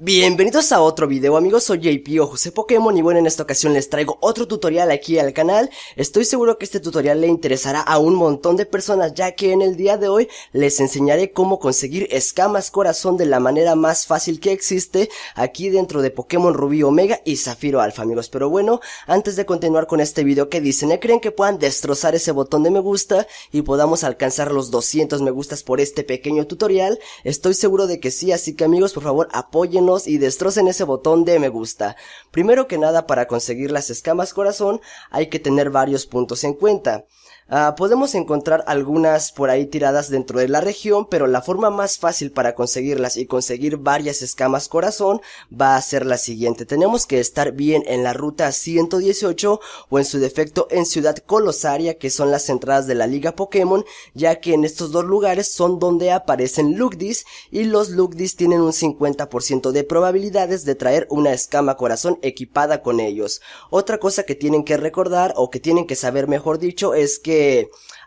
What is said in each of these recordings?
Bienvenidos a otro video amigos, soy JP o José Pokémon y bueno en esta ocasión les traigo otro tutorial aquí al canal Estoy seguro que este tutorial le interesará a un montón de personas ya que en el día de hoy les enseñaré cómo conseguir escamas corazón de la manera más fácil que existe Aquí dentro de Pokémon Rubí Omega y Zafiro Alfa amigos Pero bueno, antes de continuar con este video que dicen, ¿creen que puedan destrozar ese botón de me gusta? Y podamos alcanzar los 200 me gustas por este pequeño tutorial Estoy seguro de que sí, así que amigos por favor apoyen y destrocen ese botón de me gusta. Primero que nada para conseguir las escamas corazón hay que tener varios puntos en cuenta. Ah, podemos encontrar algunas por ahí tiradas dentro de la región, pero la forma más fácil para conseguirlas y conseguir varias escamas corazón va a ser la siguiente. Tenemos que estar bien en la ruta 118 o en su defecto en Ciudad Colosaria, que son las entradas de la Liga Pokémon, ya que en estos dos lugares son donde aparecen Lugdis y los Lugdis tienen un 50% de probabilidades de traer una escama corazón equipada con ellos. Otra cosa que tienen que recordar o que tienen que saber mejor dicho es que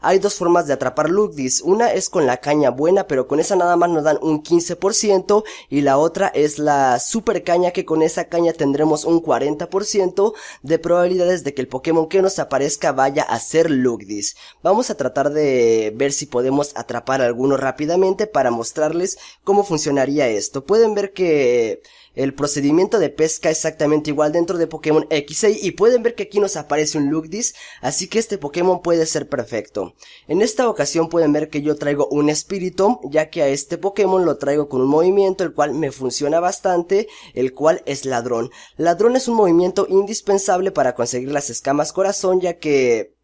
hay dos formas de atrapar Lugdis. Una es con la caña buena, pero con esa nada más nos dan un 15%. Y la otra es la super caña, que con esa caña tendremos un 40% de probabilidades de que el Pokémon que nos aparezca vaya a ser Lugdis. Vamos a tratar de ver si podemos atrapar alguno rápidamente para mostrarles cómo funcionaría esto. Pueden ver que el procedimiento de pesca exactamente igual dentro de Pokémon X e y pueden ver que aquí nos aparece un Lugdis, así que este Pokémon puede ser perfecto. En esta ocasión pueden ver que yo traigo un Espíritu, ya que a este Pokémon lo traigo con un movimiento el cual me funciona bastante, el cual es Ladrón. Ladrón es un movimiento indispensable para conseguir las escamas corazón, ya que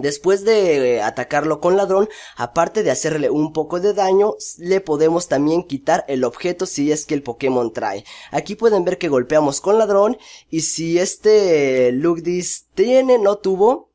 Después de eh, atacarlo con ladrón, aparte de hacerle un poco de daño, le podemos también quitar el objeto si es que el Pokémon trae. Aquí pueden ver que golpeamos con ladrón y si este eh, Lugdis tiene, no tuvo,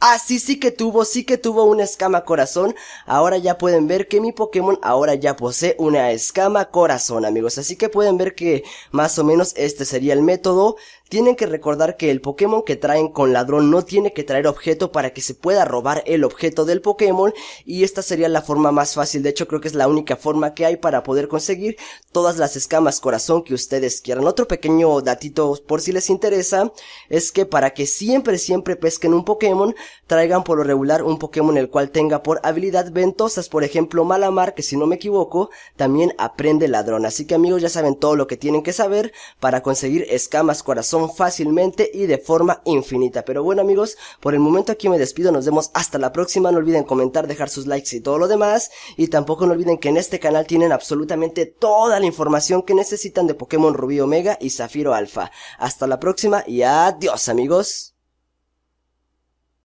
Así ah, sí que tuvo, sí que tuvo una escama corazón. Ahora ya pueden ver que mi Pokémon ahora ya posee una escama corazón, amigos. Así que pueden ver que más o menos este sería el método. Tienen que recordar que el Pokémon que traen con ladrón no tiene que traer objeto para que se pueda robar el objeto del Pokémon y esta sería la forma más fácil, de hecho creo que es la única forma que hay para poder conseguir todas las escamas corazón que ustedes quieran. Otro pequeño datito por si les interesa es que para que siempre siempre pesquen un Pokémon traigan por lo regular un Pokémon el cual tenga por habilidad ventosas, por ejemplo Malamar, que si no me equivoco, también aprende ladrón. Así que amigos ya saben todo lo que tienen que saber para conseguir escamas corazón fácilmente y de forma infinita. Pero bueno amigos, por el momento aquí me despido, nos vemos hasta la próxima, no olviden comentar, dejar sus likes y todo lo demás, y tampoco no olviden que en este canal tienen absolutamente toda la información que necesitan de Pokémon Rubí Omega y Zafiro Alfa. Hasta la próxima y adiós amigos.